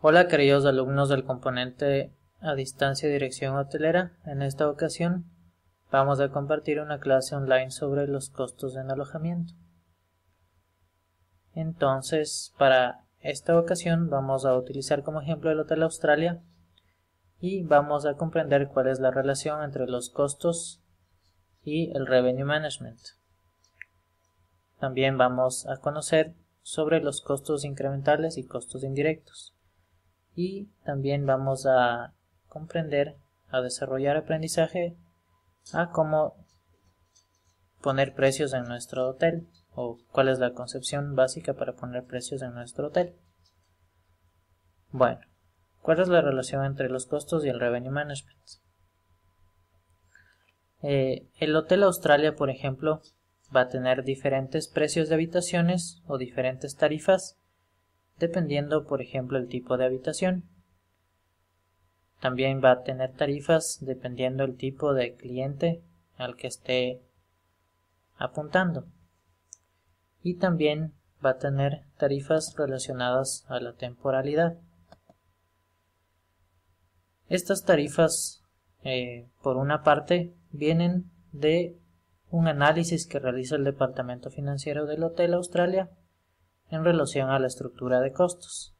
Hola queridos alumnos del componente a distancia y dirección hotelera. En esta ocasión vamos a compartir una clase online sobre los costos en alojamiento. Entonces, para esta ocasión vamos a utilizar como ejemplo el Hotel Australia y vamos a comprender cuál es la relación entre los costos y el Revenue Management. También vamos a conocer sobre los costos incrementales y costos indirectos y también vamos a comprender, a desarrollar aprendizaje, a cómo poner precios en nuestro hotel o cuál es la concepción básica para poner precios en nuestro hotel. Bueno, ¿cuál es la relación entre los costos y el revenue management? Eh, el Hotel Australia, por ejemplo, va a tener diferentes precios de habitaciones o diferentes tarifas dependiendo por ejemplo el tipo de habitación. También va a tener tarifas dependiendo el tipo de cliente al que esté apuntando. Y también va a tener tarifas relacionadas a la temporalidad. Estas tarifas, eh, por una parte, vienen de un análisis que realiza el Departamento Financiero del Hotel Australia en relación a la estructura de costos.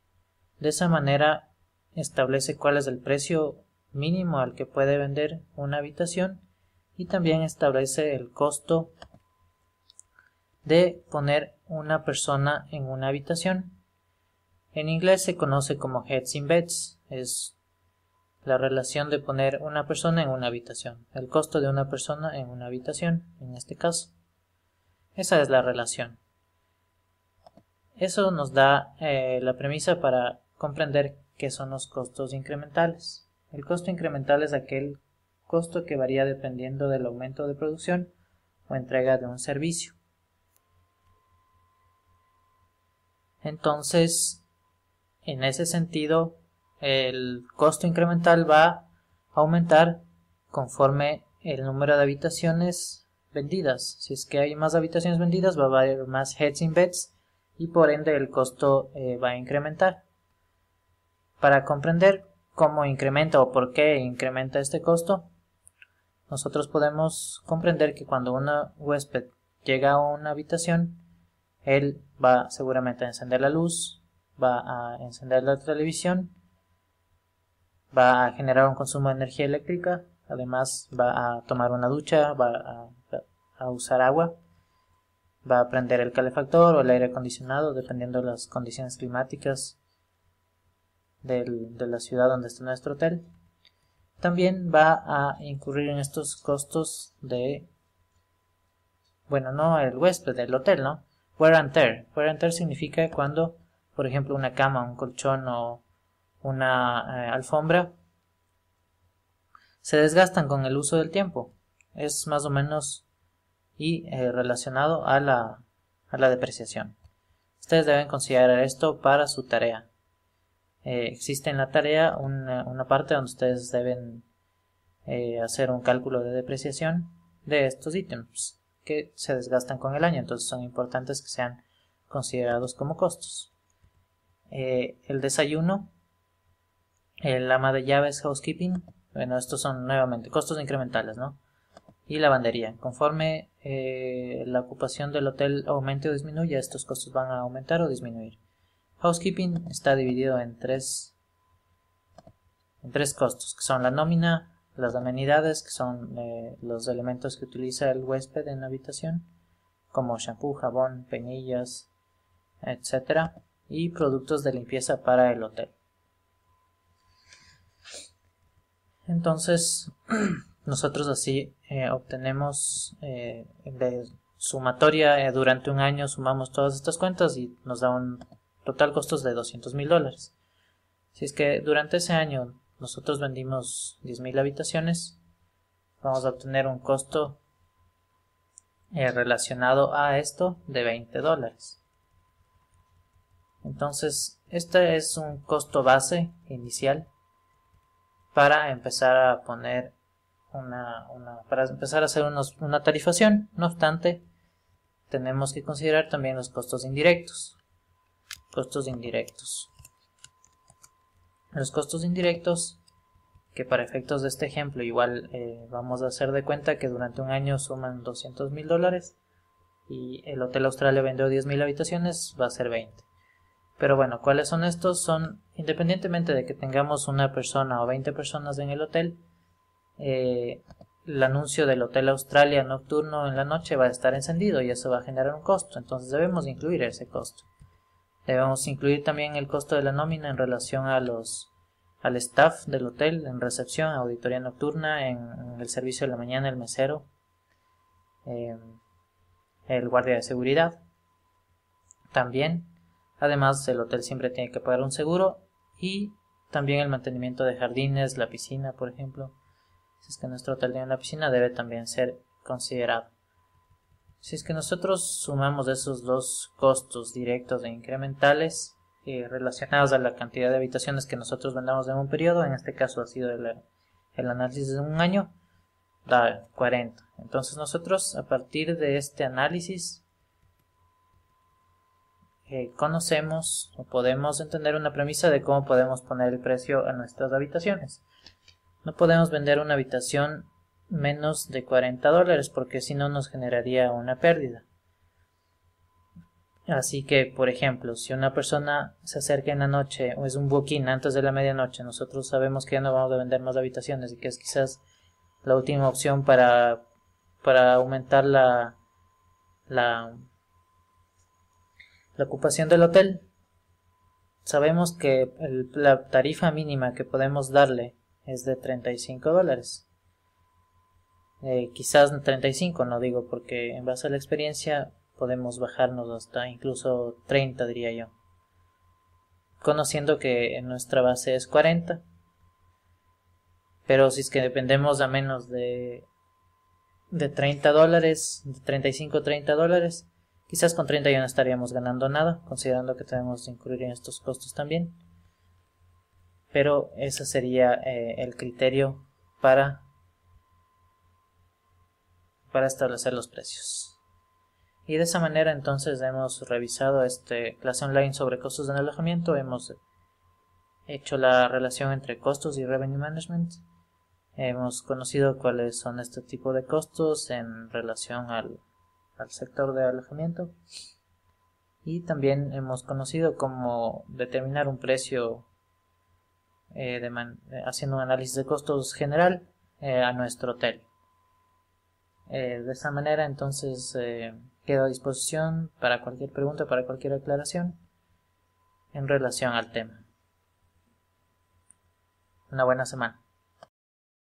De esa manera establece cuál es el precio mínimo al que puede vender una habitación y también establece el costo de poner una persona en una habitación. En inglés se conoce como heads in beds, es la relación de poner una persona en una habitación, el costo de una persona en una habitación, en este caso. Esa es la relación. Eso nos da eh, la premisa para comprender qué son los costos incrementales. El costo incremental es aquel costo que varía dependiendo del aumento de producción o entrega de un servicio. Entonces, en ese sentido, el costo incremental va a aumentar conforme el número de habitaciones vendidas. Si es que hay más habitaciones vendidas, va a haber más heads in beds y por ende el costo eh, va a incrementar. Para comprender cómo incrementa o por qué incrementa este costo, nosotros podemos comprender que cuando un huésped llega a una habitación, él va seguramente a encender la luz, va a encender la televisión, va a generar un consumo de energía eléctrica, además va a tomar una ducha, va a usar agua va a prender el calefactor o el aire acondicionado, dependiendo de las condiciones climáticas del, de la ciudad donde está nuestro hotel. También va a incurrir en estos costos de, bueno, no el huésped, del hotel, ¿no? Wear and tear. Wear and tear significa cuando, por ejemplo, una cama, un colchón o una eh, alfombra se desgastan con el uso del tiempo. Es más o menos y eh, relacionado a la, depreciación. Ustedes deben considerar esto para su tarea. Eh, existe en la tarea una, parte donde ustedes deben eh, hacer un cálculo de depreciación de estos ítems que se desgastan con el año, entonces son importantes que sean considerados como costos. el desayuno, el ama de llaves, housekeeping, bueno, estos son nuevamente costos incrementales, ¿no? y lavandería. Conforme eh, la ocupación del hotel aumente o disminuya, estos costos van a aumentar o disminuir. Housekeeping está dividido en tres, en tres costos, que son la nómina, las amenidades, que son eh, los elementos que utiliza el huésped en la habitación, como shampoo, jabón, penillas, etc. Y productos de limpieza para el hotel. Entonces, nosotros así eh, obtenemos eh, de sumatoria eh, durante un año sumamos todas estas cuentas y nos da un total costos de 200 mil dólares si es que durante ese año nosotros vendimos 10 mil habitaciones vamos a obtener un costo relacionado a esto de 20 dólares entonces este es un costo base inicial para empezar a poner para empezar a hacer una tarifación. No obstante, tenemos que considerar también los costos indirectos. Costos indirectos. Los costos indirectos, que para efectos de este ejemplo igual eh, vamos a hacer de cuenta que durante un año suman 200 mil dólares y el Hotel Australia vendió 10 mil habitaciones, va a ser 20. Pero bueno, ¿cuáles son estos? Son, independientemente de que tengamos una persona o 20 personas en el hotel, eh, el anuncio del Hotel Australia nocturno en la noche va a estar encendido y eso va a generar un costo. Entonces debemos incluir ese costo. Debemos incluir también el costo de la nómina en relación a los al staff del hotel en recepción, auditoría nocturna, en, el servicio de la mañana, el mesero, em, el guardia de seguridad. También, además, el hotel siempre tiene que pagar un seguro y también el mantenimiento de jardines, la piscina, por ejemplo si es que nuestro hotel en la piscina, debe también ser considerado. Si es que nosotros sumamos esos dos costos directos e incrementales eh, relacionados a la cantidad de habitaciones que nosotros vendamos en un periodo, en este caso ha sido el, el análisis de un año, da 40. Entonces nosotros a partir de este análisis eh, conocemos o podemos entender una premisa de cómo podemos poner el precio a nuestras habitaciones. No podemos vender una habitación menos de 40 dólares porque si no nos generaría una pérdida. Así que, por ejemplo, si una persona se acerca en la noche o es un booking antes de la medianoche, nosotros sabemos que ya no vamos a vender más habitaciones y que es quizás la última opción para, para aumentar la, la, ocupación del hotel. Sabemos que la tarifa mínima que podemos darle es de 35 dólares. Eh, quizás 35, no digo, porque en base a la experiencia podemos bajarnos hasta incluso 30, diría yo. Conociendo que en nuestra base es 40. Pero si es que dependemos a menos de, de 30 dólares, de 35, 30 dólares, quizás con 30 ya no estaríamos ganando nada, considerando que tenemos que incluir en estos costos también pero ese sería eh, el criterio para, para establecer los precios. Y de esa manera entonces hemos revisado este clase online sobre costos de alojamiento, hemos hecho la relación entre costos y revenue management, hemos conocido cuáles son este tipo de costos en relación al, al sector de alojamiento y también hemos conocido cómo determinar un precio eh, eh, haciendo un análisis de costos general eh, a nuestro hotel. de esa manera entonces quedo a disposición para cualquier pregunta, para cualquier aclaración en relación al tema. Una buena semana.